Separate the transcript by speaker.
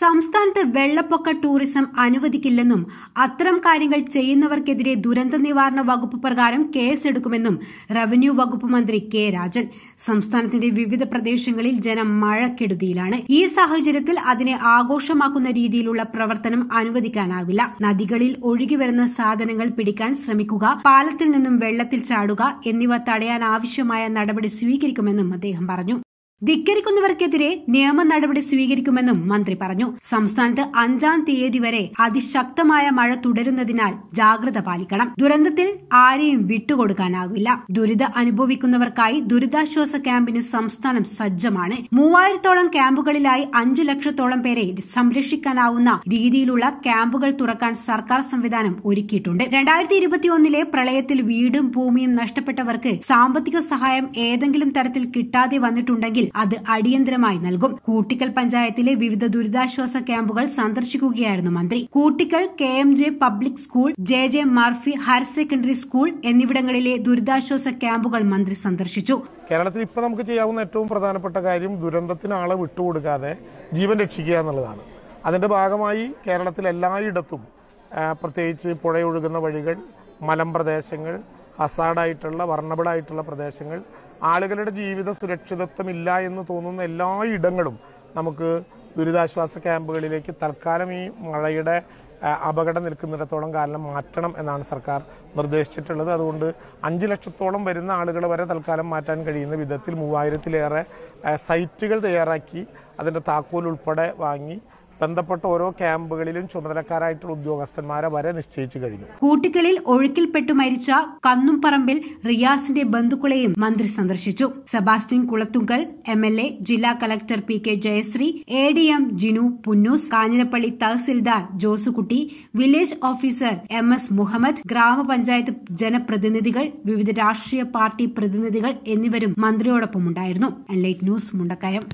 Speaker 1: സംസ്ഥാനത്ത് വെള്ളപ്പൊക്ക ടൂറിസം അനുവദിക്കില്ലെന്നും അത്തരം കാര്യങ്ങൾ ചെയ്യുന്നവർക്കെതിരെ ദുരന്ത നിവാരണ വകുപ്പ് പ്രകാരം കേസെടുക്കുമെന്നും റവന്യൂ വകുപ്പ് മന്ത്രി കെ രാജൻ സംസ്ഥാനത്തിന്റെ വിവിധ പ്രദേശങ്ങളിൽ ജനം മഴക്കെടുതിയിലാണ് ഈ സാഹചര്യത്തിൽ അതിനെ ആഘോഷമാക്കുന്ന രീതിയിലുള്ള പ്രവർത്തനം അനുവദിക്കാനാവില്ല നദികളിൽ ഒഴുകിവരുന്ന സാധനങ്ങൾ പിടിക്കാൻ ശ്രമിക്കുക പാലത്തിൽ നിന്നും വെള്ളത്തിൽ ചാടുക എന്നിവ തടയാനാവശ്യമായ നടപടി സ്വീകരിക്കുമെന്നും അദ്ദേഹം പറഞ്ഞു ധിക്കരിക്കുന്നവർക്കെതിരെ നിയമ നടപടി സ്വീകരിക്കുമെന്നും മന്ത്രി പറഞ്ഞു സംസ്ഥാനത്ത് അഞ്ചാം തീയതി വരെ അതിശക്തമായ മഴ തുടരുന്നതിനാൽ ജാഗ്രത പാലിക്കണം ദുരന്തത്തിൽ ആരെയും വിട്ടുകൊടുക്കാനാകില്ല ദുരിത അനുഭവിക്കുന്നവർക്കായി ദുരിതാശ്വാസ ക്യാമ്പിന് സംസ്ഥാനം സജ്ജമാണ് മൂവായിരത്തോളം ക്യാമ്പുകളിലായി അഞ്ചു ലക്ഷത്തോളം പേരെ സംരക്ഷിക്കാനാവുന്ന രീതിയിലുള്ള ക്യാമ്പുകൾ തുറക്കാൻ സർക്കാർ സംവിധാനം ഒരുക്കിയിട്ടുണ്ട് രണ്ടായിരത്തി ഇരുപത്തിയൊന്നിലെ പ്രളയത്തിൽ വീടും ഭൂമിയും നഷ്ടപ്പെട്ടവർക്ക് സാമ്പത്തിക സഹായം ഏതെങ്കിലും തരത്തിൽ കിട്ടാതെ വന്നിട്ടുണ്ടെങ്കിൽ അത് അടിയന്തരമായി നൽകും കൂട്ടിക്കൽ പഞ്ചായത്തിലെ വിവിധ ദുരിതാശ്വാസ ക്യാമ്പുകൾ സന്ദർശിക്കുകയായിരുന്നു മന്ത്രി Koottickal K M J public school J J Murphy higher secondary school എന്നിവിടങ്ങളിലെ ദുരിതാശ്വാസ ക്യാമ്പുകൾ മന്ത്രി സന്ദർശിച്ചു
Speaker 2: കേരളത്തിൽ ഇപ്പോൾ നമുക്ക് ചെയ്യാവുന്ന ഏറ്റവും പ്രധാനപ്പെട്ട കാര്യം ദുരന്തത്തിന് ആളെ വിട്ടുകൊടുക്കാതെ ജീവൻ രക്ഷിക്കുക എന്നുള്ളതാണ് അതിന്റെ ഭാഗമായി കേരളത്തിൽ എല്ലായിടത്തും പ്രത്യേകിച്ച് പുഴയൊഴുകുന്ന വഴികൾ മലമ്പ്രദേശങ്ങൾ ഹസാഡായിട്ടുള്ള വർണ്ണബിളായിട്ടുള്ള പ്രദേശങ്ങൾ ആളുകളുടെ ജീവിത സുരക്ഷിതത്വമില്ല എന്ന് തോന്നുന്ന എല്ലാ ഇടങ്ങളും നമുക്ക് ദുരിതാശ്വാസ ക്യാമ്പുകളിലേക്ക് തൽക്കാലം ഈ മഴയുടെ അപകടം നിൽക്കുന്നിടത്തോളം കാലം മാറ്റണം എന്നാണ് സർക്കാർ നിർദ്ദേശിച്ചിട്ടുള്ളത് അതുകൊണ്ട് അഞ്ച് ലക്ഷത്തോളം വരുന്ന ആളുകൾ വരെ തൽക്കാലം മാറ്റാൻ കഴിയുന്ന വിധത്തിൽ മൂവായിരത്തിലേറെ സൈറ്റുകൾ തയ്യാറാക്കി അതിൻ്റെ താക്കോൽ ഉൾപ്പെടെ വാങ്ങി ബന്ധപ്പെട്ട ഓരോ ക്യാമ്പുകളിലും ചുമതലക്കാരായിട്ടുള്ള ഉദ്യോഗസ്ഥന്മാരെ വരെ നിശ്ചയിച്ചു കഴിഞ്ഞു
Speaker 1: കൂട്ടിക്കളിൽ ഒഴുക്കിൽപ്പെട്ടു മരിച്ച കന്നുംപറമ്പിൽ റിയാസിന്റെ ബന്ധുക്കളെയും മന്ത്രി സന്ദർശിച്ചു Sebastian Kulathunkal M L A ജില്ലാ collector P K Jayasree A D M Jinu Punnoose Kanjirappally tahsildar Josekutty village officer M S Muhammad ഗ്രാമപഞ്ചായത്ത് ജനപ്രതിനിധികൾ വിവിധ രാഷ്ട്രീയ പാർട്ടി പ്രതിനിധികൾ എന്നിവരും മന്ത്രിയോടൊപ്പം ഉണ്ടായിരുന്നു ന്യൂസ് മുണ്ടക്കയം